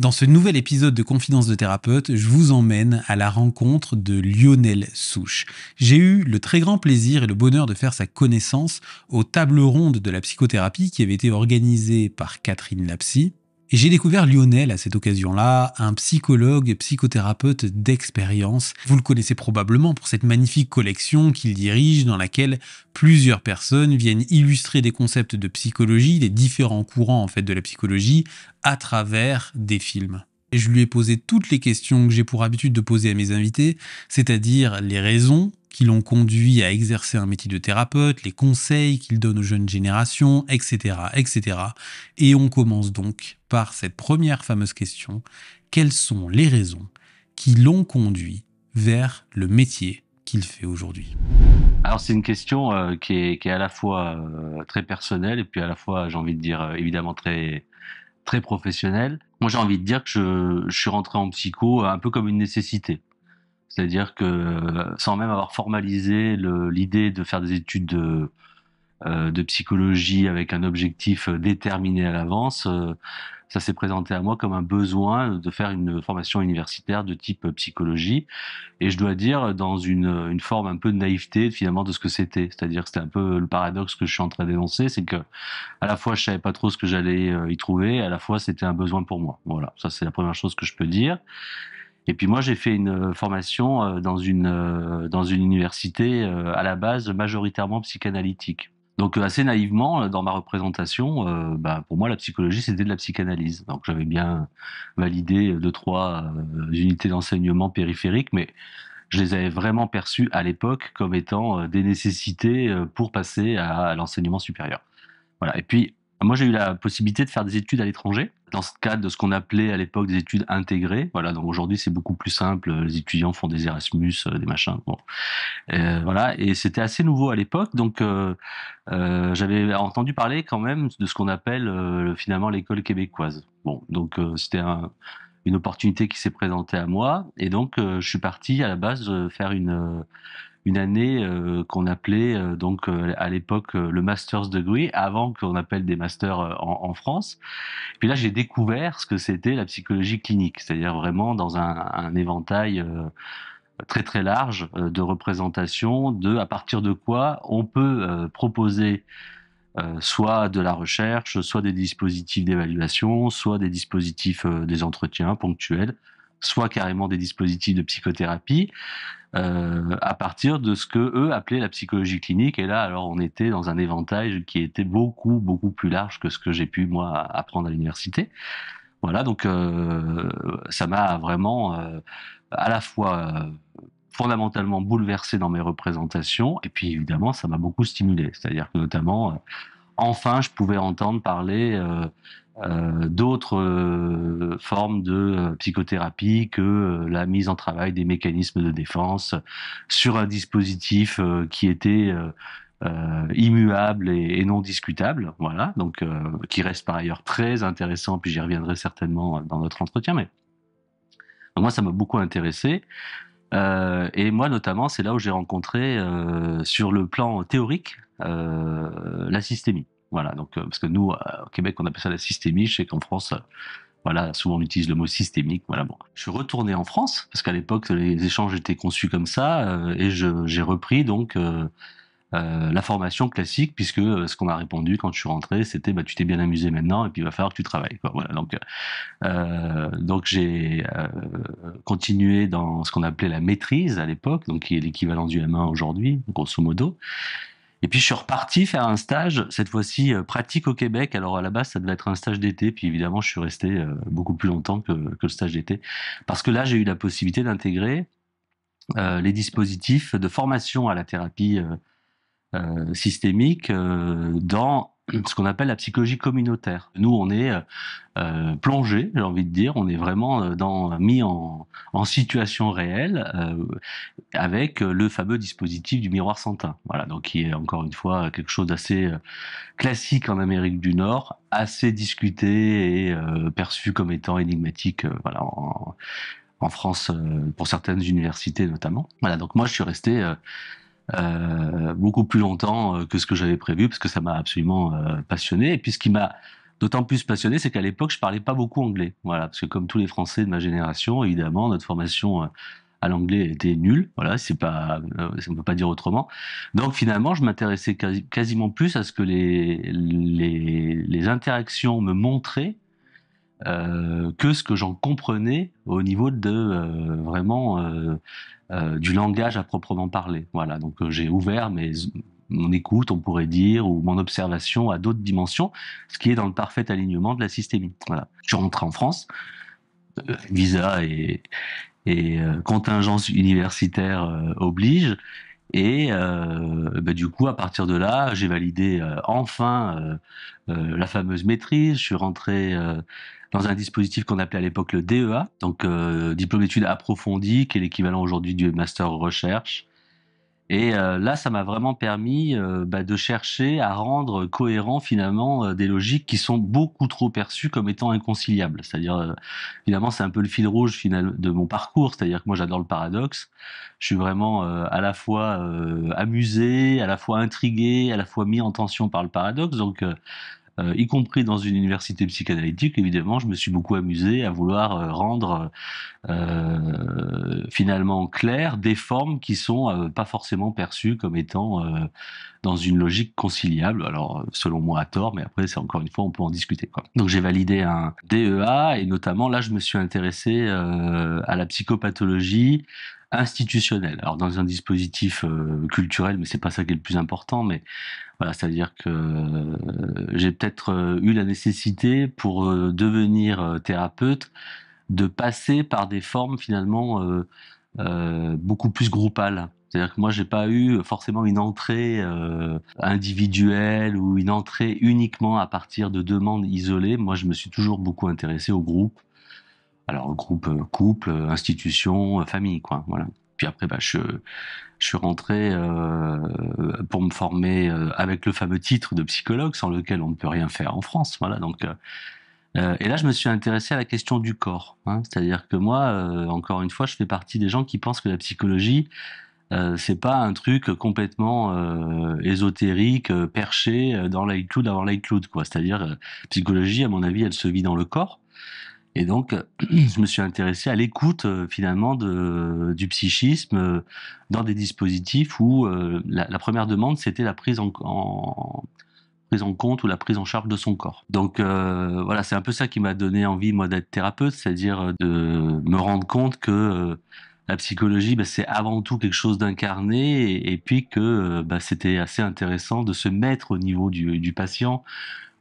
Dans ce nouvel épisode de Confidence de thérapeute, je vous emmène à la rencontre de Lionel Souche. J'ai eu le très grand plaisir et le bonheur de faire sa connaissance au table ronde de la psychothérapie qui avait été organisée par Catherine Lapsi, et j'ai découvert Lionel à cette occasion-là, un psychologue, et psychothérapeute d'expérience. Vous le connaissez probablement pour cette magnifique collection qu'il dirige dans laquelle plusieurs personnes viennent illustrer des concepts de psychologie, des différents courants en fait de la psychologie, à travers des films je lui ai posé toutes les questions que j'ai pour habitude de poser à mes invités, c'est-à-dire les raisons qui l'ont conduit à exercer un métier de thérapeute, les conseils qu'il donne aux jeunes générations, etc., etc. Et on commence donc par cette première fameuse question quelles sont les raisons qui l'ont conduit vers le métier qu'il fait aujourd'hui Alors c'est une question euh, qui, est, à la fois euh, très personnelle et puis à la fois, j'ai envie de dire, euh, évidemment très très professionnel. Moi, j'ai envie de dire que je, suis rentré en psycho un peu comme une nécessité. C'est-à-dire que sans même avoir formalisé l'idée de faire des études euh, de, psychologie avec un objectif déterminé à l'avance, euh, ça s'est présenté à moi comme un besoin de faire une formation universitaire de type psychologie. Et je dois dire, dans une, une forme un peu de naïveté, finalement, de ce que c'était. C'est-à-dire, que c'était un peu le paradoxe que je suis en train d'énoncer, c'est que, à la fois, je savais pas trop ce que j'allais euh, y trouver, à la fois, c'était un besoin pour moi. Voilà. Ça, c'est la première chose que je peux dire. Et puis moi, j'ai fait une formation euh, dans une, euh, dans une université à la base majoritairement psychanalytique. Donc euh, assez naïvement, euh, dans ma représentation, euh, bah, pour moi, la psychologie, c'était de la psychanalyse. Donc j'avais bien validé deux, trois unités d'enseignement périphériques, mais je les avais vraiment perçues à l'époque comme étant des nécessités pour passer à l'enseignement supérieur. Voilà. Et puis, moi, j'ai eu la possibilité de faire des études à l'étranger dans ce cadre de ce qu'on appelait à l'époque des études intégrées. Voilà, donc aujourd'hui c'est beaucoup plus simple. Les étudiants font des Erasmus, euh, des machins. Bon, euh, voilà. Et c'était assez nouveau à l'époque, donc euh, j'avais entendu parler quand même de ce qu'on appelle finalement l'école québécoise. Bon, donc c'était une opportunité qui s'est présentée à moi, et donc je suis parti à la base faire une une année euh, qu'on appelait euh, donc euh, à l'époque le master's degree, avant qu'on appelle des masters en, France. puis là, j'ai découvert ce que c'était la psychologie clinique, c'est-à-dire vraiment dans un, un éventail très très large de représentations de à partir de quoi on peut proposer soit de la recherche, soit des dispositifs d'évaluation, soit des dispositifs des entretiens ponctuels, soit carrément des dispositifs de psychothérapie, euh, à partir de ce que eux appelaient la psychologie clinique. Et là, alors, on était dans un éventail qui était beaucoup, beaucoup plus large que ce que j'ai pu, moi, apprendre à l'université. Voilà, donc euh, ça m'a vraiment euh, à la fois fondamentalement bouleversé dans mes représentations, et puis évidemment, ça m'a beaucoup stimulé. C'est-à-dire que notamment enfin je pouvais entendre parler euh, d'autres euh, formes de euh, psychothérapie que la mise en travail des mécanismes de défense sur un dispositif qui était immuable et, non discutable, voilà, donc qui reste par ailleurs très intéressant, puis j'y reviendrai certainement dans notre entretien, mais moi ça m'a beaucoup intéressé. et moi, notamment, c'est là où j'ai rencontré, sur le plan théorique, la systémie. Voilà, donc, euh, parce que nous, euh, au Québec, on appelle ça la systémie. Je sais qu'en France, euh, voilà, souvent on utilise le mot systémique. Voilà, bon. Je suis retourné en France parce qu'à l'époque les échanges étaient conçus comme ça et j'ai repris donc la formation classique puisque ce qu'on m'a répondu quand je suis rentré c'était bah tu t'es bien amusé maintenant et puis il va falloir que tu travailles. Voilà, donc donc j'ai continué dans ce qu'on appelait la maîtrise à l'époque, donc qui est l'équivalent du M1 aujourd'hui grosso modo. Et puis je suis reparti faire un stage, cette fois-ci euh, pratique au Québec. Alors à la base, ça devait être un stage d'été, puis évidemment, je suis resté euh, beaucoup plus longtemps que, le stage d'été, parce que là, j'ai eu la possibilité d'intégrer euh, les dispositifs de formation à la thérapie systémique dans ce qu'on appelle la psychologie communautaire. Nous, on est plongé, j'ai envie de dire, on est vraiment dans, mis en, situation réelle, avec euh, le fameux dispositif du miroir santin. Voilà, donc qui est encore une fois euh, quelque chose d'assez euh, classique en Amérique du Nord, assez discuté et perçu comme étant énigmatique, voilà, en, France pour certaines universités notamment. Voilà, donc moi je suis resté beaucoup plus longtemps que ce que j'avais prévu parce que ça m'a absolument passionné et puis ce qui m'a D'autant plus passionné, c'est qu'à l'époque, je parlais pas beaucoup anglais. Voilà, parce que comme tous les Français de ma génération, évidemment, notre formation à l'anglais était nul. Voilà, c'est pas, euh, on peut pas dire autrement. Donc finalement, je m'intéressais quasiment plus à ce que les, les, interactions me montraient euh, que ce que j'en comprenais au niveau de euh, vraiment du langage à proprement parler. Voilà, donc j'ai ouvert mes, mon écoute, on pourrait dire, ou mon observation à d'autres dimensions, ce qui est dans le parfait alignement de la systémie. Voilà. Je suis en France, visa et, et euh, contingence universitaire euh, oblige. Et euh, bah, du coup, à partir de là, j'ai validé euh, enfin la fameuse maîtrise. Je suis rentré dans un dispositif qu'on appelait à l'époque le DEA, donc diplôme d'études approfondies, qui est l'équivalent aujourd'hui du master recherche. Et euh, là, ça m'a vraiment permis euh, bah, de chercher à rendre cohérent finalement euh, des logiques qui sont beaucoup trop perçues comme étant inconciliables. C'est-à-dire, évidemment, c'est un peu le fil rouge final de mon parcours. C'est-à-dire que moi, j'adore le paradoxe. Je suis vraiment à la fois amusé, à la fois intrigué, à la fois mis en tension par le paradoxe. Donc, euh, y compris dans une université psychanalytique, évidemment, je me suis beaucoup amusé à vouloir euh, rendre euh, finalement claires des formes qui sont pas forcément perçues comme étant dans une logique conciliable. Alors, selon moi, à tort, mais après, c'est encore une fois, on peut en discuter. Quoi. Donc, j'ai validé un DEA et notamment là, je me suis intéressé à la psychopathologie institutionnel. Alors dans un dispositif euh, culturel, mais c'est pas ça qui est le plus important. Mais voilà, c'est-à-dire que euh, j'ai peut-être euh, eu la nécessité pour devenir thérapeute de passer par des formes finalement beaucoup plus groupales. C'est-à-dire que moi, j'ai pas eu forcément une entrée individuelle ou une entrée uniquement à partir de demandes isolées. Moi, je me suis toujours beaucoup intéressé au groupe, alors, groupe euh, couple, euh, institution, euh, famille, quoi. Voilà. Puis après, bah, je, suis rentré pour me former avec le fameux titre de psychologue, sans lequel on ne peut rien faire en France. Voilà, donc. et là, je me suis intéressé à la question du corps. Hein. C'est-à-dire que moi, encore une fois, je fais partie des gens qui pensent que la psychologie, ce c'est pas un truc complètement ésotérique, perché dans l'iCloud avant l'iCloud, quoi. C'est-à-dire, psychologie, à mon avis, elle se vit dans le corps. Et donc, je me suis intéressé à l'écoute euh, finalement de, du psychisme euh, dans des dispositifs où euh, la, première demande, c'était la prise en, prise en compte ou la prise en charge de son corps. Donc voilà, c'est un peu ça qui m'a donné envie, moi, d'être thérapeute, c'est-à-dire de me rendre compte que la psychologie, bah, c'est avant tout quelque chose d'incarné et, puis que bah, c'était assez intéressant de se mettre au niveau du patient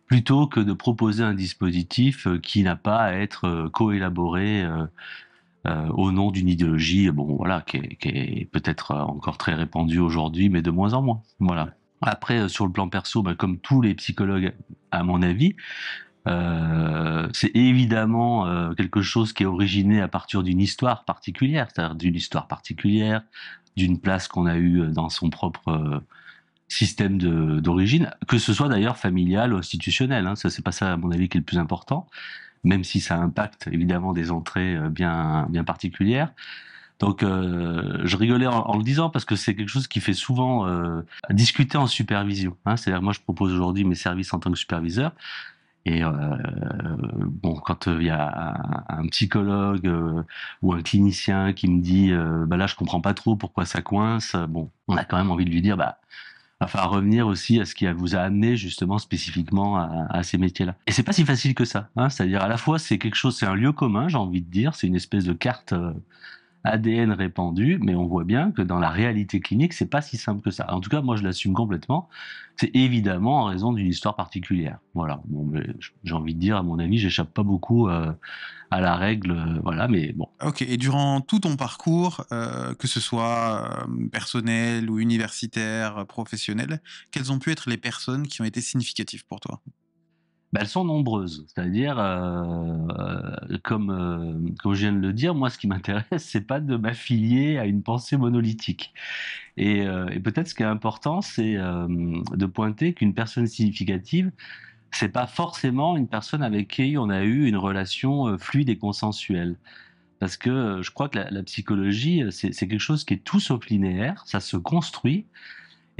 plutôt que de proposer un dispositif euh, qui n'a pas à être euh, coélaboré euh, au nom d'une idéologie, bon voilà, qui est, peut-être encore très répandue aujourd'hui, mais de moins en moins. Voilà. Après, sur le plan perso, bah, comme tous les psychologues, à mon avis, c'est évidemment quelque chose qui est originé à partir d'une histoire particulière, c'est-à-dire d'une histoire particulière, d'une place qu'on a eue dans son propre système d'origine, que ce soit d'ailleurs familial ou institutionnel. Hein. ça, c'est pas ça, à mon avis, qui est le plus important, même si ça impacte évidemment des entrées euh, bien, bien particulières. Donc, euh, je rigolais en, le disant parce que c'est quelque chose qui fait souvent euh, discuter en supervision. Hein. C'est-à-dire, moi, je propose aujourd'hui mes services en tant que superviseur. Et bon, quand il y a un, psychologue ou un clinicien qui me dit, bah là, je comprends pas trop pourquoi ça coince. Bon, on a quand même envie de lui dire, bah enfin revenir aussi à ce qui vous a amené justement spécifiquement à, ces métiers-là. Et c'est pas si facile que ça. Hein. C'est-à-dire à la fois c'est quelque chose, c'est un lieu commun, j'ai envie de dire, c'est une espèce de carte euh, ADN répandu, mais on voit bien que dans la réalité clinique, c'est pas si simple que ça. En tout cas, moi, je l'assume complètement. C'est évidemment en raison d'une histoire particulière. Voilà. Bon, j'ai envie de dire, à mon avis, j'échappe pas beaucoup euh, à la règle. Euh, voilà, mais bon. Ok. Et durant tout ton parcours, euh, que ce soit personnel ou universitaire, professionnel, quelles ont pu être les personnes qui ont été significatives pour toi bah, elles sont nombreuses. C'est-à-dire, euh, euh, comme, euh, comme je viens de le dire, moi, ce qui m'intéresse, c'est pas de m'affilier à une pensée monolithique. Et, peut-être ce qui est important, c'est de pointer qu'une personne significative, c'est pas forcément une personne avec qui on a eu une relation fluide et consensuelle. Parce que je crois que la, la psychologie, c'est quelque chose qui est tout sauf linéaire, ça se construit.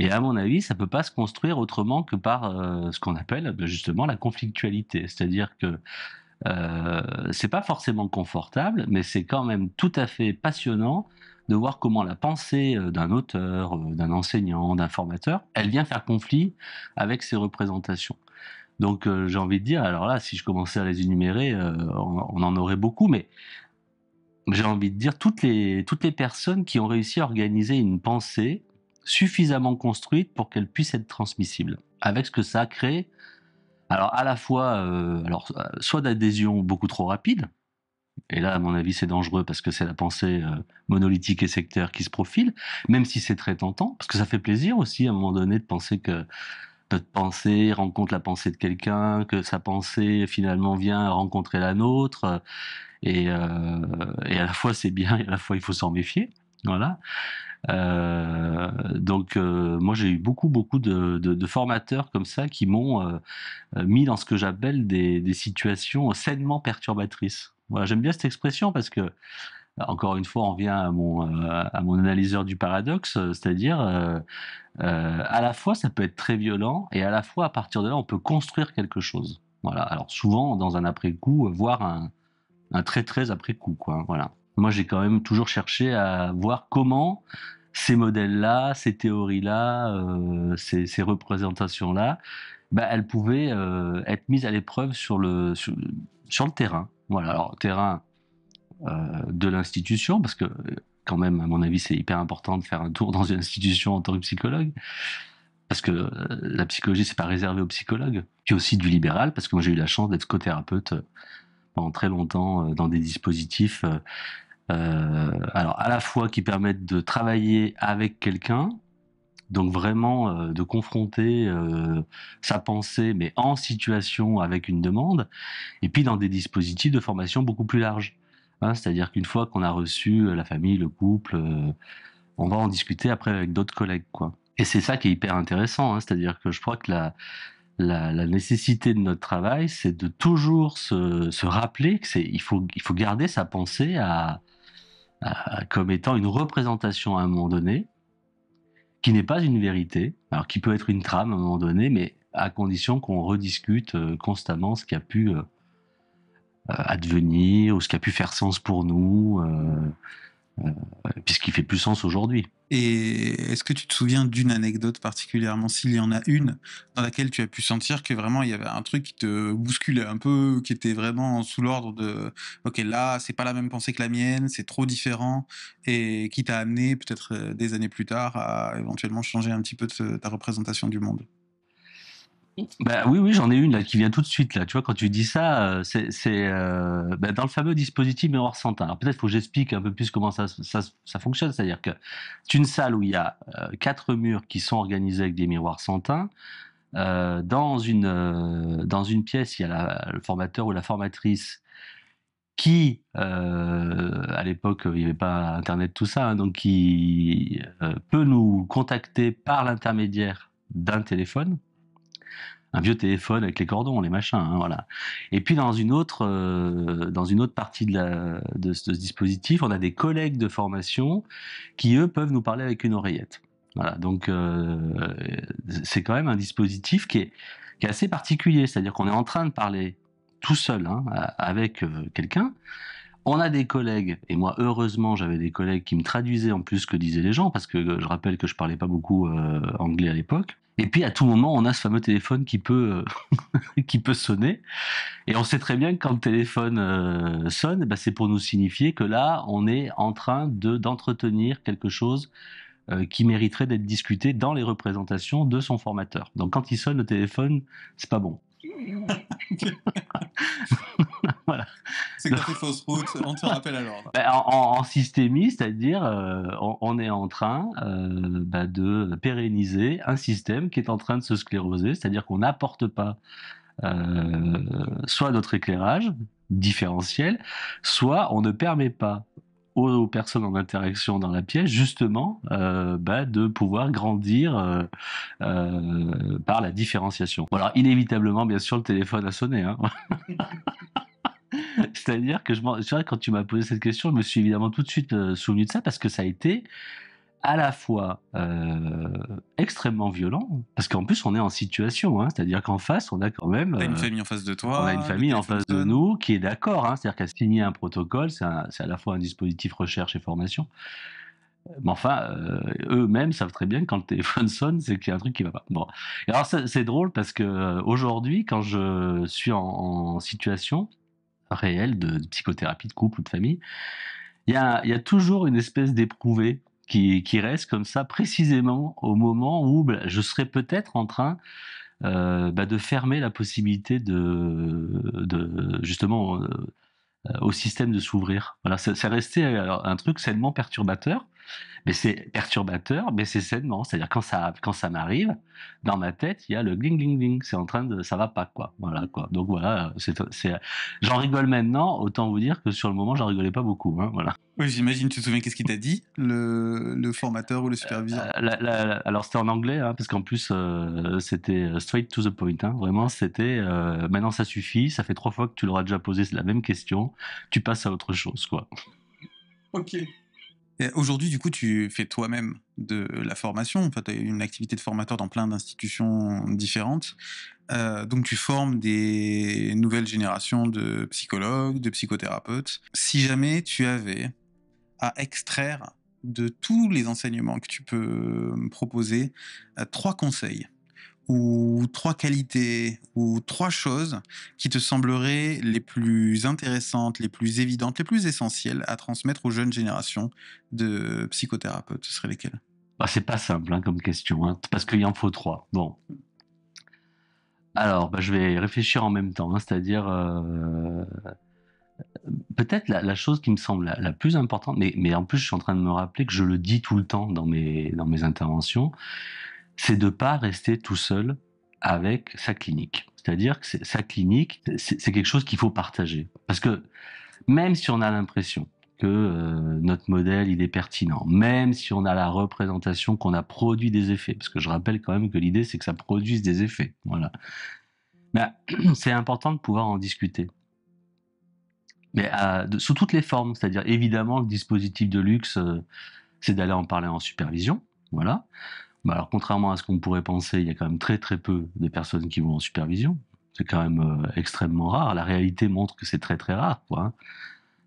Et à mon avis, ça peut pas se construire autrement que par euh, ce qu'on appelle ben, justement la conflictualité, c'est-à-dire que euh, c'est pas forcément confortable, mais c'est quand même tout à fait passionnant de voir comment la pensée euh, d'un auteur, euh, d'un enseignant, d'un formateur, elle vient faire conflit avec ses représentations. Donc j'ai envie de dire, alors là, si je commençais à les énumérer, on, on, en aurait beaucoup, mais j'ai envie de dire toutes les, toutes les personnes qui ont réussi à organiser une pensée suffisamment construite pour qu'elle puisse être transmissible. Avec ce que ça crée, alors à la fois, euh, alors, euh, soit d'adhésion beaucoup trop rapide, et là à mon avis c'est dangereux parce que c'est la pensée euh, monolithique et sectaire qui se profile, même si c'est très tentant, parce que ça fait plaisir aussi à un moment donné de penser que notre pensée rencontre la pensée de quelqu'un, que sa pensée finalement vient rencontrer la nôtre, et, et à la fois c'est bien et à la fois il faut s'en méfier. Voilà. Euh, donc euh, moi j'ai eu beaucoup beaucoup de, formateurs comme ça qui m'ont euh, mis dans ce que j'appelle des, situations sainement perturbatrices. Voilà, j'aime bien cette expression parce que encore une fois on vient à mon, analyseur du paradoxe, c'est-à-dire à la fois ça peut être très violent et à la fois à partir de là on peut construire quelque chose. Voilà. Alors souvent dans un après-coup, voire un, un très très après-coup quoi. Voilà. Moi, j'ai quand même toujours cherché à voir comment ces modèles-là, ces théories-là, euh, ces, représentations-là, bah, elles pouvaient euh, être mises à l'épreuve sur le, sur, terrain. Voilà, alors terrain euh, de l'institution, parce que quand même, à mon avis, c'est hyper important de faire un tour dans une institution en tant que psychologue, parce que la psychologie, c'est pas réservé aux psychologues. Puis aussi du libéral, parce que moi, j'ai eu la chance d'être co-thérapeute pendant très longtemps dans des dispositifs euh, alors, à la fois qui permettent de travailler avec quelqu'un, donc vraiment euh, de confronter euh, sa pensée, mais en situation avec une demande, et puis dans des dispositifs de formation beaucoup plus larges. Hein. C'est-à-dire qu'une fois qu'on a reçu la famille, le couple, on va en discuter après avec d'autres collègues. Quoi. Et c'est ça qui est hyper intéressant. Hein. C'est-à-dire que je crois que la, nécessité de notre travail, c'est de toujours se, rappeler qu'il faut, il faut garder sa pensée à, euh, comme étant une représentation à un moment donné, qui n'est pas une vérité, alors qui peut être une trame à un moment donné, mais à condition qu'on rediscute euh, constamment ce qui a pu euh, advenir ou ce qui a pu faire sens pour nous. Euh, puisqu'il fait plus sens aujourd'hui. Et est-ce que tu te souviens d'une anecdote particulièrement, s'il y en a une, dans laquelle tu as pu sentir que vraiment il y avait un truc qui te bousculait un peu, qui était vraiment sous l'ordre de OK, là, c'est pas la même pensée que la mienne, c'est trop différent, et qui t'a amené peut-être euh, des années plus tard à éventuellement changer un petit peu ta représentation du monde bah oui, oui, j'en ai une là qui vient tout de suite là. Tu vois, quand tu dis ça, euh, c'est euh, bah, dans le fameux dispositif miroir Santin. Alors peut-être faut que j'explique un peu plus comment ça, ça, fonctionne. C'est-à-dire que c'est une salle où il y a euh, quatre murs qui sont organisés avec des miroirs Santin. dans une dans une pièce, il y a le formateur ou la formatrice qui, à l'époque, il n'y avait pas Internet, tout ça, hein, donc qui peut nous contacter par l'intermédiaire d'un téléphone un vieux téléphone avec les cordons, les machins, hein, voilà. Et puis dans une autre, euh, dans une autre partie de, ce, dispositif, on a des collègues de formation qui eux peuvent nous parler avec une oreillette. Voilà, donc euh, c'est quand même un dispositif qui est, assez particulier, c'est-à-dire qu'on est en train de parler tout seul hein, avec euh, quelqu'un. On a des collègues, et moi heureusement j'avais des collègues qui me traduisaient en plus ce que disaient les gens, parce que je rappelle que je parlais pas beaucoup anglais à l'époque. Et puis à tout moment, on a ce fameux téléphone qui peut, euh, qui peut sonner. Et on sait très bien que quand le téléphone euh, sonne, eh ben, c'est pour nous signifier que là, on est en train d'entretenir quelque chose euh, qui mériterait d'être discuté dans les représentations de son formateur. Donc quand il sonne le téléphone, c'est pas bon. voilà. C'est quand fausse route, on te rappelle alors bah, en, systémie, c'est-à-dire euh, on, est en train euh, bah, de pérenniser un système qui est en train de se scléroser, c'est-à-dire qu'on n'apporte pas euh, soit notre éclairage différentiel, soit on ne permet pas aux, personnes en interaction dans la pièce, justement, euh, bah, de pouvoir grandir euh, euh, par la différenciation. alors, inévitablement, bien sûr, le téléphone a sonné. Hein. C'est-à-dire que je, quand tu m'as posé cette question, je me suis évidemment tout de suite souvenu de ça parce que ça a été à la fois euh, extrêmement violent, parce qu'en plus on est en situation, hein. c'est-à-dire qu'en face on a quand même... une euh, famille en face de toi. On a une famille en face de nous qui est d'accord, hein. c'est-à-dire qu'à signer un protocole, c'est à la fois un dispositif recherche et formation. Mais enfin, euh, eux-mêmes savent très bien que quand le téléphone sonne, c'est qu'il y a un truc qui va pas. Bon. Et alors c'est drôle parce que aujourd'hui, quand je suis en, situation réelle de, psychothérapie de couple ou de famille, il y a, y a toujours une espèce d'éprouvé qui, reste comme ça précisément au moment où bah, je serais peut-être en train euh, bah, de fermer la possibilité de, justement euh, euh, au système de s'ouvrir. Voilà, ça, restait un truc sainement perturbateur mais c'est perturbateur, mais c'est sainement. C'est-à-dire quand ça, quand ça m'arrive, dans ma tête, il y a le gling gling gling. C'est en train de, ça va pas quoi. Voilà quoi. Donc voilà, c'est, j'en rigole maintenant. Autant vous dire que sur le moment, j'en rigolais pas beaucoup. Hein, voilà. Oui, j'imagine. Tu te souviens qu'est-ce qu'il t'a dit, le, le, formateur ou le superviseur euh, Alors c'était en anglais, hein, parce qu'en plus euh, c'était euh, straight to the point. Hein. Vraiment, c'était maintenant ça suffit. Ça fait trois fois que tu l'auras déjà posé la même question. Tu passes à autre chose quoi. Ok. Aujourd'hui, du coup, tu fais toi-même de la formation. tu as une activité de formateur dans plein d'institutions différentes. Euh, donc, tu formes des nouvelles générations de psychologues, de psychothérapeutes. Si jamais tu avais à extraire de tous les enseignements que tu peux proposer euh, trois conseils ou trois qualités ou trois choses qui te sembleraient les plus intéressantes, les plus évidentes, les plus essentielles à transmettre aux jeunes générations de psychothérapeutes Ce seraient lesquelles bah, C'est pas simple hein, comme question, hein, parce qu'il en faut trois. Bon. Alors, bah, je vais réfléchir en même temps, hein, c'est-à-dire. Euh, peut-être la, chose qui me semble la, plus importante, mais, mais, en plus je suis en train de me rappeler que je le dis tout le temps dans mes, dans mes interventions, c'est de ne pas rester tout seul avec sa clinique. C'est-à-dire que sa clinique, c'est quelque chose qu'il faut partager. Parce que même si on a l'impression que euh, notre modèle, il est pertinent, même si on a la représentation qu'on a produit des effets, parce que je rappelle quand même que l'idée, c'est que ça produise des effets. Voilà. Mais c'est important de pouvoir en discuter. Mais euh, sous toutes les formes, c'est-à-dire évidemment, le dispositif de luxe, euh, c'est d'aller en parler en supervision. Voilà. Bah, alors, contrairement à ce qu'on pourrait penser, il y a quand même très très peu de personnes qui vont en supervision. C'est quand même euh, extrêmement rare. La réalité montre que c'est très très rare. Quoi, hein.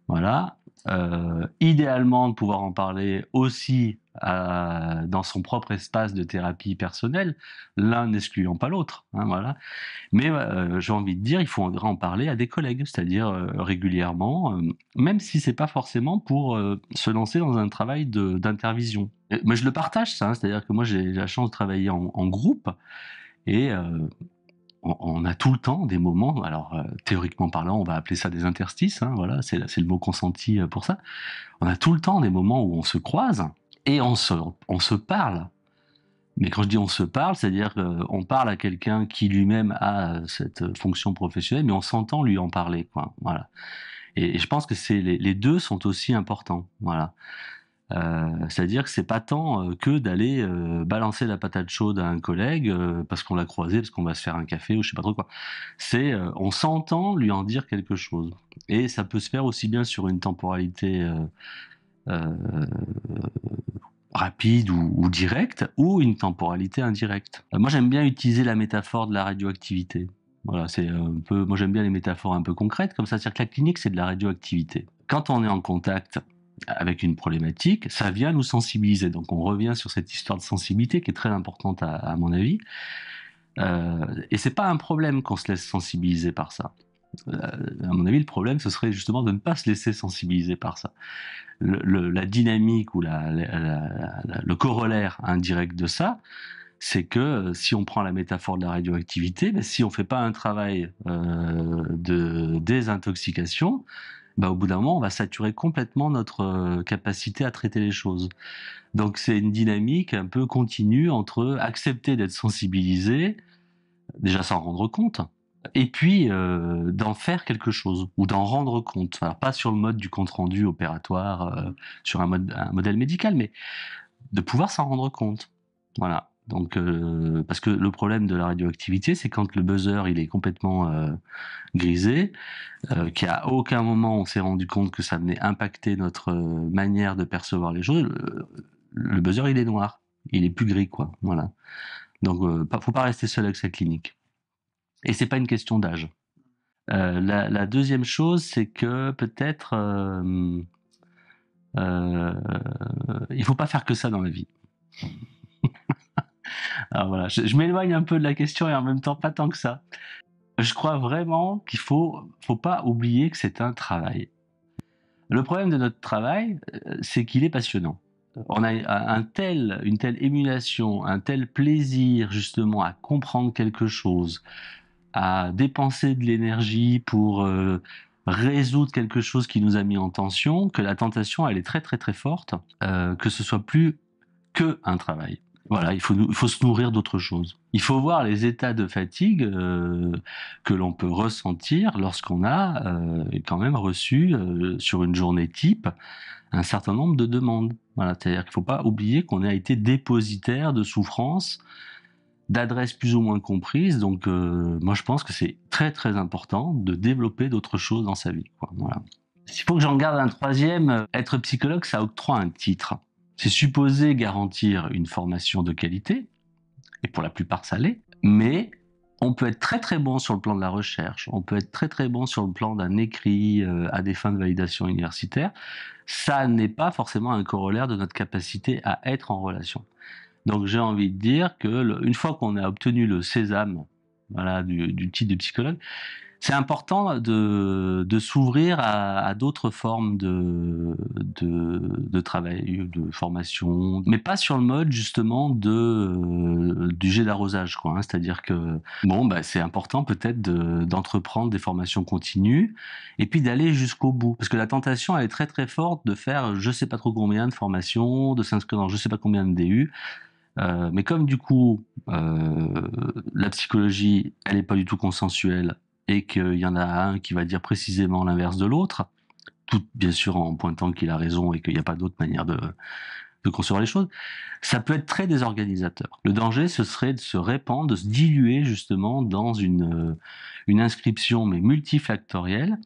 Voilà. Euh, idéalement, de pouvoir en parler aussi euh, dans son propre espace de thérapie personnelle, l'un n'excluant pas l'autre. Hein, voilà. Mais euh, j'ai envie de dire, il faut en parler à des collègues, c'est-à-dire euh, régulièrement, même si c'est pas forcément pour se lancer dans un travail d'intervision. Mais je le partage ça, hein, c'est-à-dire que moi j'ai la chance de travailler en, groupe et on, a tout le temps des moments, alors théoriquement parlant, on va appeler ça des interstices, hein, voilà, c'est le mot consenti pour ça. On a tout le temps des moments où on se croise, et on se, on se parle. Mais quand je dis on se parle, c'est-à-dire qu'on euh, parle à quelqu'un qui lui-même a euh, cette euh, fonction professionnelle, mais on s'entend lui en parler. Quoi. Voilà. Et, je pense que c'est les, deux sont aussi importants. Voilà. c'est-à-dire que c'est pas tant que d'aller balancer la patate chaude à un collègue parce qu'on l'a croisé, parce qu'on va se faire un café ou je sais pas trop quoi. C'est on s'entend lui en dire quelque chose. Et ça peut se faire aussi bien sur une temporalité euh, rapide ou, ou, directe, ou une temporalité indirecte. Euh, moi, j'aime bien utiliser la métaphore de la radioactivité. Voilà, c'est un peu. Moi, j'aime bien les métaphores un peu concrètes, comme ça. C'est-à-dire que la clinique, c'est de la radioactivité. Quand on est en contact avec une problématique, ça vient nous sensibiliser. Donc, on revient sur cette histoire de sensibilité qui est très importante, à, mon avis. Euh, et c'est pas un problème qu'on se laisse sensibiliser par ça. Euh, à mon avis, le problème, ce serait justement de ne pas se laisser sensibiliser par ça la dynamique ou le corollaire indirect de ça, c'est que euh, si on prend la métaphore de la radioactivité, ben, si on ne fait pas un travail euh, de désintoxication, ben, au bout d'un moment, on va saturer complètement notre euh, capacité à traiter les choses. Donc c'est une dynamique un peu continue entre accepter d'être sensibilisé, déjà s'en rendre compte, et puis euh, d'en faire quelque chose ou d'en rendre compte. Alors pas sur le mode du compte rendu opératoire, euh, mmh. sur un, mode, un, modèle médical, mais de pouvoir s'en rendre compte. Voilà. Donc, euh, parce que le problème de la radioactivité, c'est quand le buzzer il est complètement euh, grisé, qu'à aucun moment on s'est rendu compte que ça venait impacter notre manière de percevoir les choses. Le, buzzer il est noir, il est plus gris quoi. Voilà. Donc, ne faut pas rester seul avec sa clinique. Et c'est pas une question d'âge. Euh, la, deuxième chose, c'est que peut-être euh, ne euh, il faut pas faire que ça dans la vie. voilà, je, je m'éloigne un peu de la question et en même temps pas tant que ça. Je crois vraiment qu'il faut, faut pas oublier que c'est un travail. Le problème de notre travail, euh, c'est qu'il est passionnant. On a un tel, une telle émulation, un tel plaisir justement à comprendre quelque chose, à dépenser de l'énergie pour euh, résoudre quelque chose qui nous a mis en tension, que la tentation, elle est très très très forte, euh, que ce soit plus que un travail. Voilà, il faut, il faut se nourrir d'autre chose. Il faut voir les états de fatigue euh, que l'on peut ressentir lorsqu'on a quand même reçu sur une journée type un certain nombre de demandes. Voilà, c'est-à-dire qu'il ne faut pas oublier qu'on a été dépositaire de souffrances d'adresses plus ou moins comprises. Donc, euh, moi, je pense que c'est très, très important de développer d'autres choses dans sa vie. Quoi. Voilà. S'il faut que j'en garde un troisième, euh, être psychologue, ça octroie un titre. C'est supposé garantir une formation de qualité, et pour la plupart, ça l'est, mais on peut être très très bon sur le plan de la recherche, on peut être très très bon sur le plan d'un écrit euh, à des fins de validation universitaire, ça n'est pas forcément un corollaire de notre capacité à être en relation. Donc j'ai envie de dire que une fois qu'on a obtenu le sésame voilà, du, titre de psychologue, c'est important de, de s'ouvrir à, d'autres formes de, de, travail, de formation, mais pas sur le mode justement de, euh, du jet d'arrosage. quoi. Hein. C'est-à-dire que bon, bah, c'est important peut-être d'entreprendre des formations continues et puis d'aller jusqu'au bout. Parce que la tentation, elle est très très forte de faire je sais pas trop combien de formations, de s'inscrire dans je sais pas combien de DU. Euh, mais comme du coup, euh, la psychologie, elle n'est pas du tout consensuelle et qu'il y en a un qui va dire précisément l'inverse de l'autre, tout bien sûr en pointant qu'il a raison et qu'il n'y a pas d'autre manière de, concevoir les choses, ça peut être très désorganisateur. Le danger, ce serait de se répandre, de se diluer justement dans une, euh, une inscription mais multifactorielle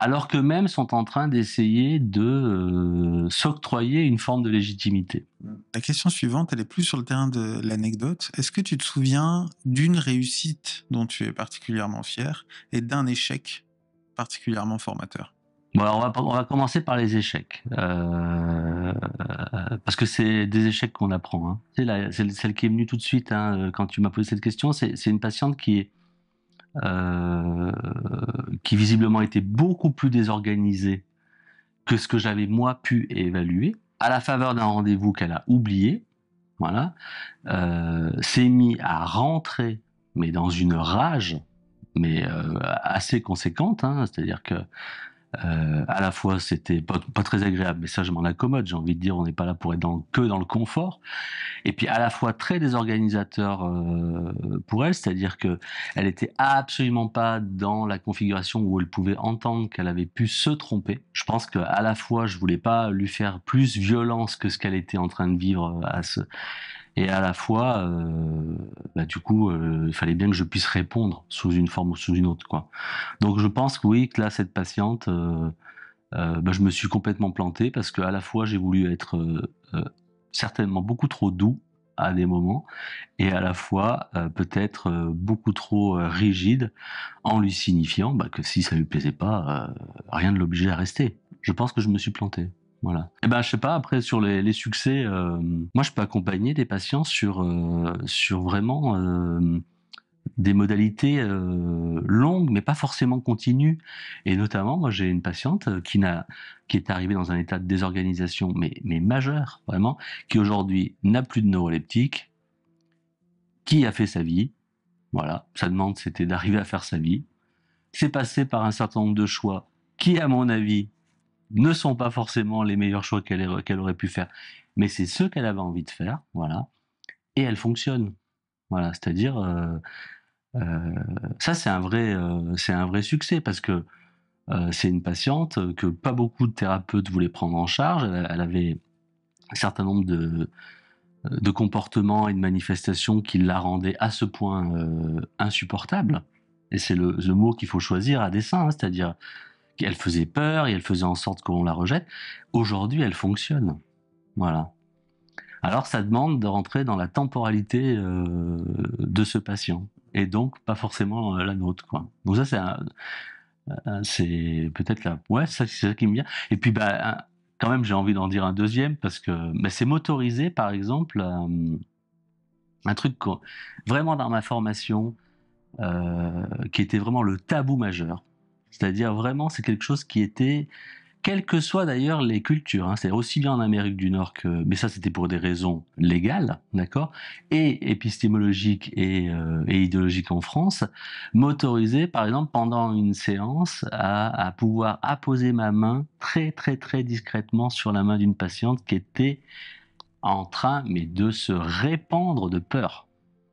alors qu'eux-mêmes sont en train d'essayer de euh, s'octroyer une forme de légitimité. La question suivante, elle est plus sur le terrain de l'anecdote. Est-ce que tu te souviens d'une réussite dont tu es particulièrement fier et d'un échec particulièrement formateur Bon, on, va, on va, commencer par les échecs. Euh, parce que c'est des échecs qu'on apprend. Hein. C'est celle qui est venue tout de suite hein, euh, quand tu m'as posé cette question. C'est une patiente qui est euh, qui visiblement était beaucoup plus désorganisée que ce que j'avais moi pu évaluer, à la faveur d'un rendez-vous qu'elle a oublié, voilà, euh, s'est mis à rentrer, mais dans une rage, mais euh, assez conséquente, hein, c'est-à-dire que euh, à la fois, c'était pas, très agréable, mais ça, je m'en accommode. J'ai envie de dire, on n'est pas là pour être dans, que dans le confort. Et puis, à la fois, très désorganisateur euh, pour elle, c'est-à-dire que elle était absolument pas dans la configuration où elle pouvait entendre qu'elle avait pu se tromper. Je pense que à la fois, je voulais pas lui faire plus violence que ce qu'elle était en train de vivre euh, à ce et à la fois, euh, bah, du coup, euh, il fallait bien que je puisse répondre sous une forme ou sous une autre, quoi. Donc je pense que oui, que là, cette patiente, euh, bah, je me suis complètement planté parce qu'à la fois, j'ai voulu être certainement beaucoup trop doux à des moments et à la fois peut-être beaucoup trop rigide en lui signifiant bah, que si ça lui plaisait pas, rien ne l'obligeait à rester. Je pense que je me suis planté. Voilà. Et eh ben, je sais pas, après, sur les, succès, euh, moi, je peux accompagner des patients sur, euh, sur vraiment euh, des modalités longues, mais pas forcément continues. Et notamment, moi, j'ai une patiente qui, n'a, qui est arrivée dans un état de désorganisation, mais, mais majeur, vraiment, qui aujourd'hui n'a plus de neuroleptique, qui a fait sa vie. Voilà, sa demande, c'était d'arriver à faire sa vie. C'est passé par un certain nombre de choix qui, à mon avis, ne sont pas forcément les meilleurs choix qu'elle aurait pu faire, mais c'est ce qu'elle avait envie de faire, voilà, et elle fonctionne. Voilà, c'est-à-dire, euh, euh, ça c'est un, vrai, euh, un vrai succès parce que c'est une patiente que pas beaucoup de thérapeutes voulaient prendre en charge, elle, avait un certain nombre de, de comportements et de manifestations qui la rendaient à ce point insupportable, et c'est le, mot qu'il faut choisir à dessein, hein. c'est-à-dire elle faisait peur et elle faisait en sorte qu'on la rejette. Aujourd'hui, elle fonctionne. Voilà. Alors ça demande de rentrer dans la temporalité euh, de ce patient et donc pas forcément euh, la nôtre. Quoi. Donc ça euh, c'est peut-être la ouais ça c'est ça qui me vient. Et puis bah quand même j'ai envie d'en dire un deuxième parce que mais bah, c'est motorisé par exemple un truc vraiment dans ma formation qui était vraiment le tabou majeur c'est-à-dire vraiment, c'est quelque chose qui était, quelles que soient d'ailleurs les cultures, hein, c'est aussi bien en Amérique du Nord que, mais ça c'était pour des raisons légales, d'accord, et épistémologiques et, euh, idéologiques en France, m'autoriser par exemple pendant une séance à, à, pouvoir apposer ma main très très très discrètement sur la main d'une patiente qui était en train mais de se répandre de peur.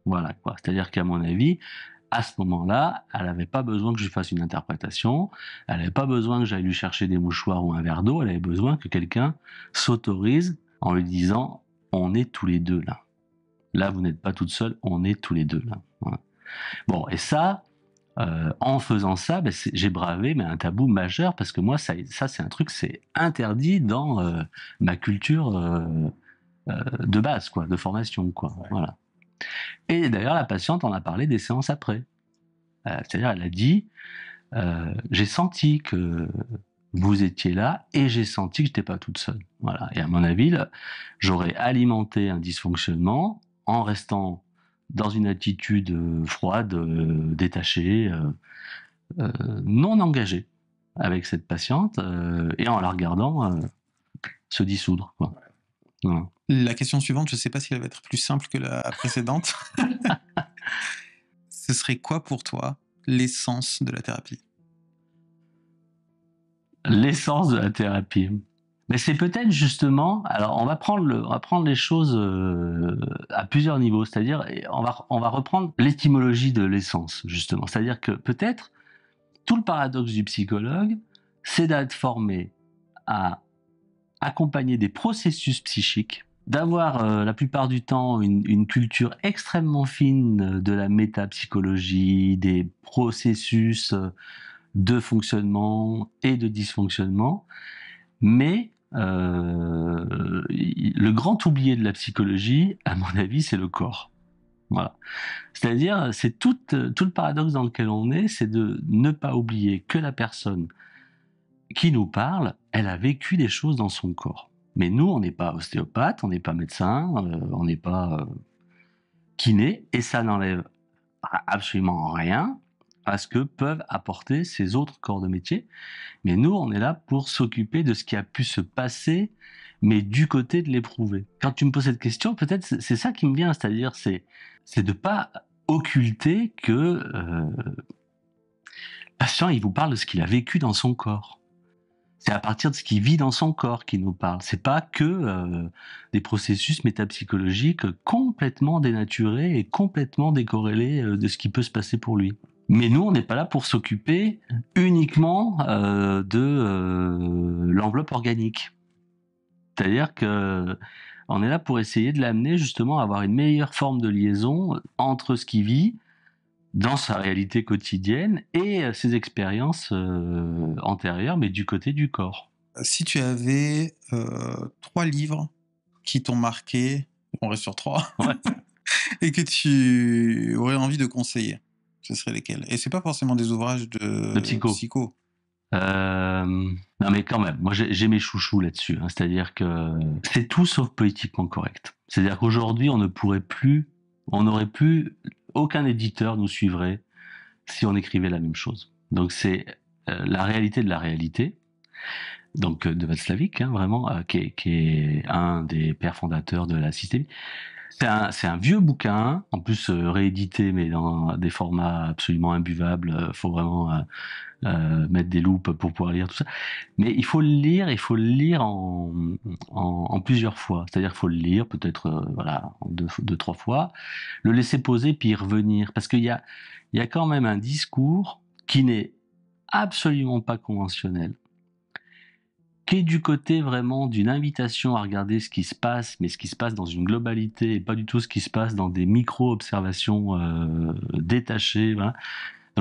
Voilà quoi. C'est-à-dire qu'à mon avis, à ce moment-là, elle n'avait pas besoin que je fasse une interprétation, elle n'avait pas besoin que j'aille lui chercher des mouchoirs ou un verre d'eau, elle avait besoin que quelqu'un s'autorise en lui disant on est tous les deux là. Là, vous n'êtes pas toute seule, on est tous les deux là. Bon, et ça, euh, en faisant ça, ben, j'ai bravé mais un tabou majeur parce que moi, ça, ça c'est un truc, c'est interdit dans euh, ma culture euh, de base, quoi, de formation, quoi. Voilà. Et d'ailleurs, la patiente en a parlé des séances après. Euh, c'est-à-dire, elle a dit, euh, j'ai senti que vous étiez là et j'ai senti que je j'étais pas toute seule. Voilà. Et à mon avis, j'aurais alimenté un dysfonctionnement en restant dans une attitude euh, froide, détachée, non engagée avec cette patiente et en la regardant se dissoudre. La question suivante, je ne sais pas si elle va être plus simple que la précédente. Ce serait quoi pour toi l'essence de la thérapie L'essence de la thérapie. Mais c'est peut-être justement, alors on va prendre, on les choses euh, à plusieurs niveaux, c'est-à-dire on va, on va reprendre l'étymologie de l'essence, justement. C'est-à-dire que peut-être tout le paradoxe du psychologue, c'est d'être formé à accompagner des processus psychiques, d'avoir euh, la plupart du temps une, culture extrêmement fine de la métapsychologie, des processus euh, de fonctionnement et de dysfonctionnement, mais euh, le grand oublié de la psychologie, à mon avis, c'est le corps. Voilà. C'est-à-dire, c'est tout, le paradoxe dans lequel on est, c'est de ne pas oublier que la personne qui nous parle, elle a vécu des choses dans son corps. Mais nous, on n'est pas ostéopathe, on n'est pas médecin, euh, on n'est pas euh, kiné, et ça n'enlève absolument rien à ce que peuvent apporter ces autres corps de métier. Mais nous, on est là pour s'occuper de ce qui a pu se passer, mais du côté de l'éprouver. Quand tu me poses cette question, peut-être c'est ça qui me vient, c'est-à-dire c'est c'est de pas occulter que euh, le patient il vous parle de ce qu'il a vécu dans son corps c'est à partir de ce qui vit dans son corps qu'il nous parle. C'est pas que euh, des processus métapsychologiques complètement dénaturés et complètement décorrélés euh, de ce qui peut se passer pour lui. Mais nous, on n'est pas là pour s'occuper uniquement euh, de l'enveloppe organique. C'est-à-dire qu'on est là pour essayer de l'amener justement à avoir une meilleure forme de liaison entre ce qui vit dans sa réalité quotidienne et euh, ses expériences euh, antérieures, mais du côté du corps. Euh, si tu avais trois livres qui t'ont marqué, on reste sur trois, et que tu aurais envie de conseiller, ce seraient lesquels Et c'est pas forcément des ouvrages de, psychos. psycho. non mais quand même, moi j'ai mes chouchous là-dessus, hein. c'est-à-dire que c'est tout sauf politiquement correct. C'est-à-dire qu'aujourd'hui on ne pourrait plus, on aurait plus aucun éditeur nous suivrait si on écrivait la même chose. Donc c'est euh, la réalité de la réalité, donc euh, de Václavic, hein, vraiment, euh, qui, est, un des pères fondateurs de la systémie. C'est un, vieux bouquin, en plus réédité, mais dans des formats absolument imbuvables. faut vraiment euh, mettre des loupes pour pouvoir lire tout ça. Mais il faut le lire, il faut le lire en, plusieurs fois. C'est-à-dire qu'il faut le lire peut-être euh, voilà, deux, trois fois, le laisser poser puis y revenir. Parce qu'il y a, il y a quand même un discours qui n'est absolument pas conventionnel qui est du côté vraiment d'une invitation à regarder ce qui se passe, mais ce qui se passe dans une globalité et pas du tout ce qui se passe dans des micro-observations euh, détachées.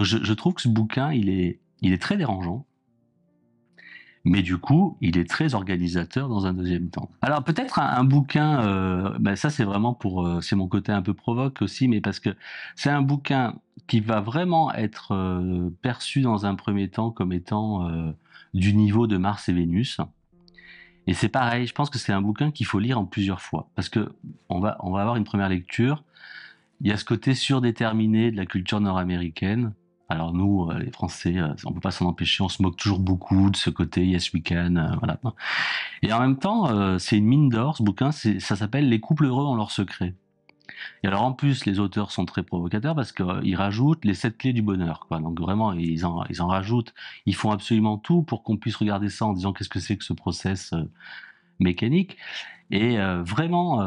je, je, trouve que ce bouquin, il est, il est très dérangeant. Mais du coup, il est très organisateur dans un deuxième temps. Alors peut-être un, bouquin, euh, ben ça c'est vraiment pour, euh, c'est mon côté un peu provoque aussi, mais parce que c'est un bouquin qui va vraiment être euh, perçu dans un premier temps comme étant du niveau de Mars et Vénus. Et c'est pareil, je pense que c'est un bouquin qu'il faut lire en plusieurs fois, parce que on va, on va avoir une première lecture. Il y a ce côté surdéterminé de la culture nord-américaine alors nous, euh, les Français, euh, on peut pas s'en empêcher, on se moque toujours beaucoup de ce côté Yes We Can, euh, voilà. Et en même temps, c'est une mine d'or ce bouquin, ça s'appelle Les couples heureux ont leur secret ». Et alors en plus, les auteurs sont très provocateurs parce qu'ils rajoutent les sept clés du bonheur. Quoi. Donc vraiment, ils en, ils en rajoutent. Ils font absolument tout pour qu'on puisse regarder ça en disant qu'est-ce que c'est que ce process mécanique. Et vraiment,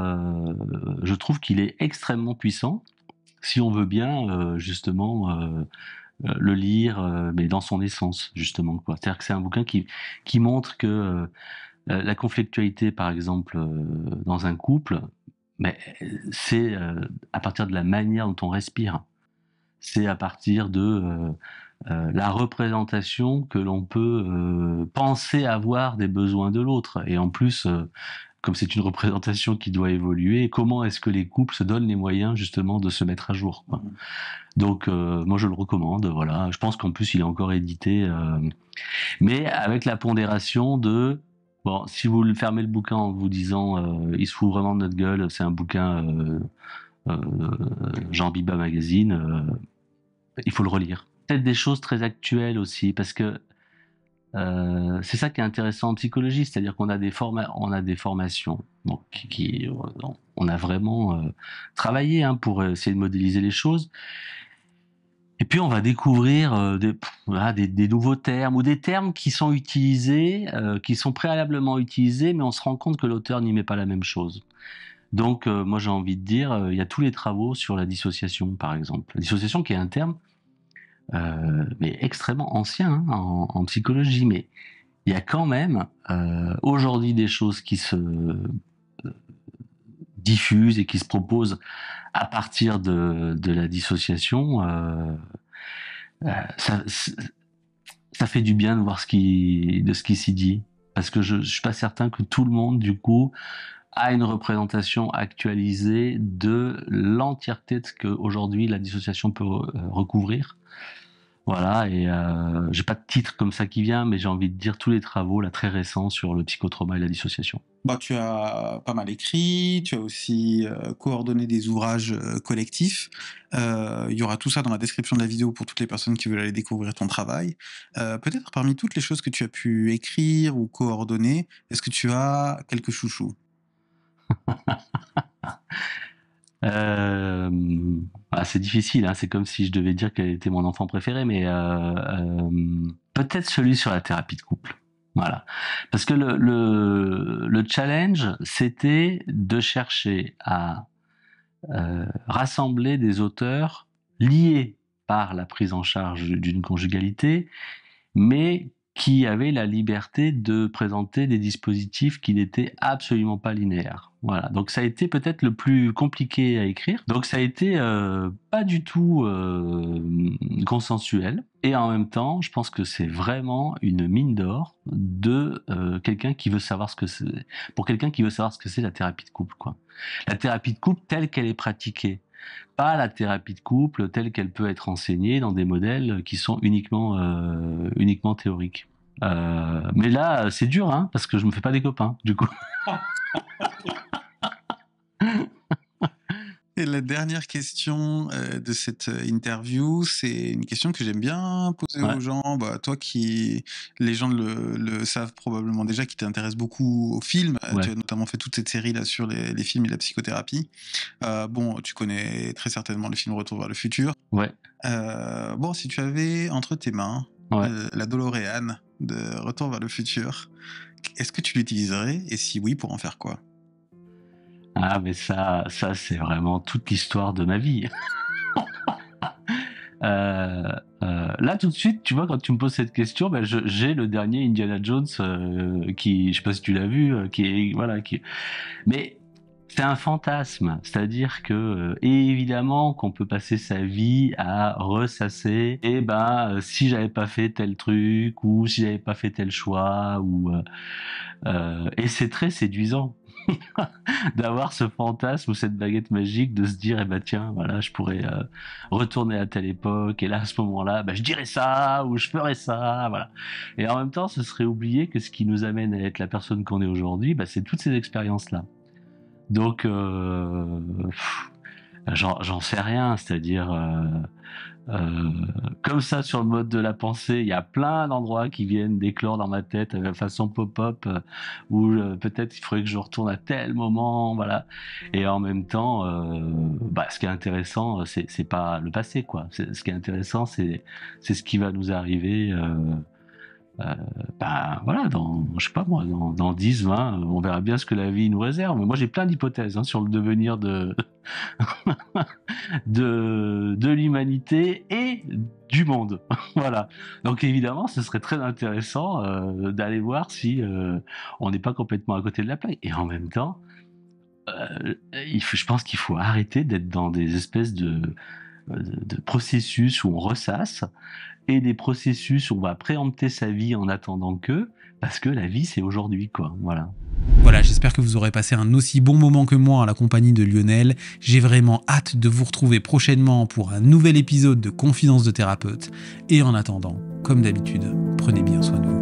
je trouve qu'il est extrêmement puissant si on veut bien justement euh, le lire, euh, mais dans son essence, justement. Quoi. C'est-à-dire que c'est un bouquin qui, qui montre que euh, la conflictualité, par exemple, dans un couple, mais c'est à partir de la manière dont on respire. C'est à partir de la représentation que l'on peut penser avoir des besoins de l'autre. Et en plus, comme c'est une représentation qui doit évoluer, comment est-ce que les couples se donnent les moyens justement de se mettre à jour mm. Donc euh, moi je le recommande, voilà. Je pense qu'en plus il est encore édité, euh, mais avec la pondération de bon, si vous fermez le bouquin en vous disant euh, il se fout vraiment de notre gueule, c'est un bouquin Jean Biba magazine, il faut le relire. Peut-être des choses très actuelles aussi, parce que euh, c'est ça qui est intéressant en psychologie, c'est-à-dire qu'on a des on a des formations, qui, euh, on a vraiment euh, travaillé hein, pour essayer de modéliser les choses. Et puis on va découvrir ah, des, des, nouveaux termes ou des termes qui sont utilisés, qui sont préalablement utilisés, mais on se rend compte que l'auteur n'y met pas la même chose. Donc moi j'ai envie de dire, il y a tous les travaux sur la dissociation par exemple. La dissociation qui est un terme euh, mais extrêmement ancien hein, en, psychologie, mais il y a quand même euh, aujourd'hui des choses qui se euh, diffusent et qui se proposent à partir de, la dissociation. ça, fait du bien de voir ce qui, de ce qui s'y dit. Parce que je ne suis pas certain que tout le monde, du coup, a une représentation actualisée de l'entièreté de ce qu'aujourd'hui la dissociation peut recouvrir. Voilà, et euh, j'ai pas de titre comme ça qui vient, mais j'ai envie de dire tous les travaux là très récents sur le psychotrauma et la dissociation. Bah, tu as pas mal écrit, tu as aussi euh, coordonné des ouvrages euh, collectifs. Il y aura tout ça dans la description de la vidéo pour toutes les personnes qui veulent aller découvrir ton travail. Peut-être parmi toutes les choses que tu as pu écrire ou coordonner, est-ce que tu as quelques chouchous Euh, ah, c'est difficile, hein. c'est comme si je devais dire qu'elle était mon enfant préféré, mais euh, euh, peut-être celui sur la thérapie de couple. Voilà. Parce que le challenge, c'était de chercher à rassembler des auteurs liés par la prise en charge d'une conjugalité, mais qui avaient la liberté de présenter des dispositifs qui n'étaient absolument pas linéaires. Voilà, donc ça a été peut-être le plus compliqué à écrire. Donc ça a été euh, pas du tout euh, consensuel. Et en même temps, je pense que c'est vraiment une mine d'or de euh, quelqu'un qui veut savoir ce que c'est. Pour quelqu'un qui veut savoir ce que c'est la thérapie de couple, La thérapie de couple telle qu'elle est pratiquée pas la thérapie de couple telle qu'elle peut être enseignée dans des modèles qui sont uniquement, uniquement théoriques. mais là, c'est dur, hein, parce que je me fais pas des copains, du coup. Et la dernière question euh, de cette euh, interview, c'est une question que j'aime bien poser aux gens. Bah, toi qui, les gens le, savent probablement déjà, qui t'intéresse beaucoup aux films. Euh, tu as notamment fait toute cette série là sur les, films et la psychothérapie. bon, tu connais très certainement le film Retour vers le futur. Ouais. bon, si tu avais entre tes mains la Doloréane de Retour vers le futur, est-ce que tu l'utiliserais Et si oui, pour en faire quoi ah, mais ça, ça c'est vraiment toute l'histoire de ma vie. Euh, euh, là, tout de suite, tu vois, quand tu me poses cette question, ben, j'ai le dernier Indiana Jones euh, qui, je sais pas si tu l'as vu, qui voilà, qui. Mais c'est un fantasme, c'est-à-dire que évidemment qu'on peut passer sa vie à ressasser et eh ben si j'avais pas fait tel truc ou si j'avais pas fait tel choix ou et c'est très séduisant d'avoir ce fantasme ou cette baguette magique de se dire eh ben tiens voilà je pourrais euh, retourner à telle époque et là à ce moment-là ben, je dirais ça ou je ferais ça voilà et en même temps ce serait oublier que ce qui nous amène à être la personne qu'on est aujourd'hui bah, c'est toutes ces expériences là donc euh, j'en sais rien c'est-à-dire euh, euh, comme ça, sur le mode de la pensée, il y a plein d'endroits qui viennent d'éclore dans ma tête la euh, façon pop-up, euh, où peut-être il faudrait que je retourne à tel moment, voilà. Et en même temps, bah, ce qui est intéressant, c'est pas le passé, quoi. Ce qui est intéressant, c'est ce qui va nous arriver ben voilà, dans, je sais pas moi, dans, 10, 20, on verra bien ce que la vie nous réserve. Mais moi, j'ai plein d'hypothèses hein, sur le devenir de, de, l'humanité et du monde. voilà. Donc évidemment, ce serait très intéressant euh, d'aller voir si euh, on n'est pas complètement à côté de la plaque. Et en même temps, il je pense qu'il faut arrêter d'être dans des espèces de euh, de processus où on ressasse et des processus où on va préempter sa vie en attendant que, parce que la vie c'est aujourd'hui quoi, voilà. Voilà, j'espère que vous aurez passé un aussi bon moment que moi à la compagnie de Lionel. J'ai vraiment hâte de vous retrouver prochainement pour un nouvel épisode de Confidence de thérapeute. Et en attendant, comme d'habitude, prenez bien soin de vous.